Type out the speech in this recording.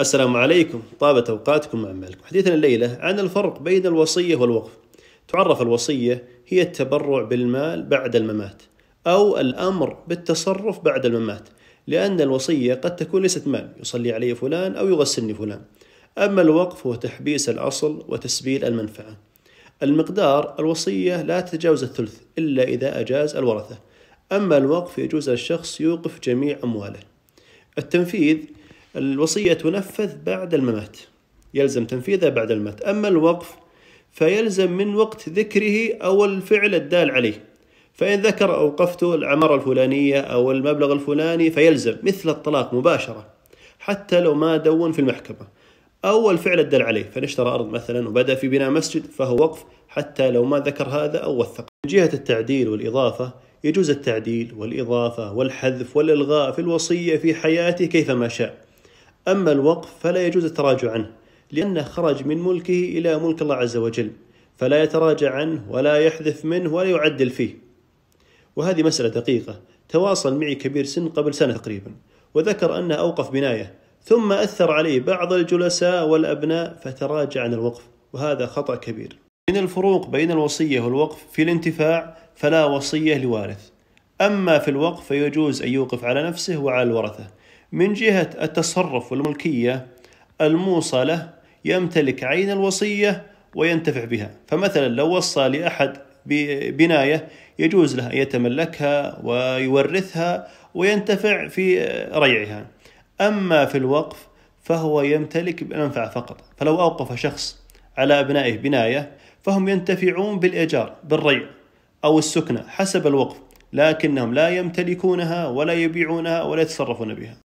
السلام عليكم طابت أوقاتكم مع مالك حديثنا الليلة عن الفرق بين الوصية والوقف تعرف الوصية هي التبرع بالمال بعد الممات أو الأمر بالتصرف بعد الممات لأن الوصية قد تكون ليست مال يصلي علي فلان أو يغسلني فلان أما الوقف هو تحبيس الأصل وتسبيل المنفعة المقدار الوصية لا تتجاوز الثلث إلا إذا أجاز الورثة أما الوقف يجوز للشخص يوقف جميع أمواله التنفيذ الوصية تنفذ بعد الممات يلزم تنفيذها بعد الممات أما الوقف فيلزم من وقت ذكره أو الفعل الدال عليه فإن ذكر أوقفت العمارة الفلانية أو المبلغ الفلاني فيلزم مثل الطلاق مباشرة حتى لو ما دون في المحكمة أو الفعل الدال عليه فإن اشترى أرض مثلا وبدأ في بناء مسجد فهو وقف حتى لو ما ذكر هذا أو وثق من جهة التعديل والإضافة يجوز التعديل والإضافة والحذف والإلغاء في الوصية في حياته كيفما شاء أما الوقف فلا يجوز التراجع عنه لأنه خرج من ملكه إلى ملك الله عز وجل فلا يتراجع عنه ولا يحذف منه ولا يعدل فيه وهذه مسألة دقيقة تواصل معي كبير سن قبل سنة تقريبا وذكر أنه أوقف بناية ثم أثر عليه بعض الجلساء والأبناء فتراجع عن الوقف وهذا خطأ كبير من الفروق بين الوصية والوقف في الانتفاع فلا وصية لوارث أما في الوقف فيجوز أن يوقف على نفسه وعلى الورثة من جهة التصرف والملكية الموصى له يمتلك عين الوصية وينتفع بها فمثلا لو وصى لأحد بناية يجوز له أن يتملكها ويورثها وينتفع في ريعها أما في الوقف فهو يمتلك المنفعة فقط فلو أوقف شخص على أبنائه بناية فهم ينتفعون بالإيجار بالريع أو السكنة حسب الوقف لكنهم لا يمتلكونها ولا يبيعونها ولا يتصرفون بها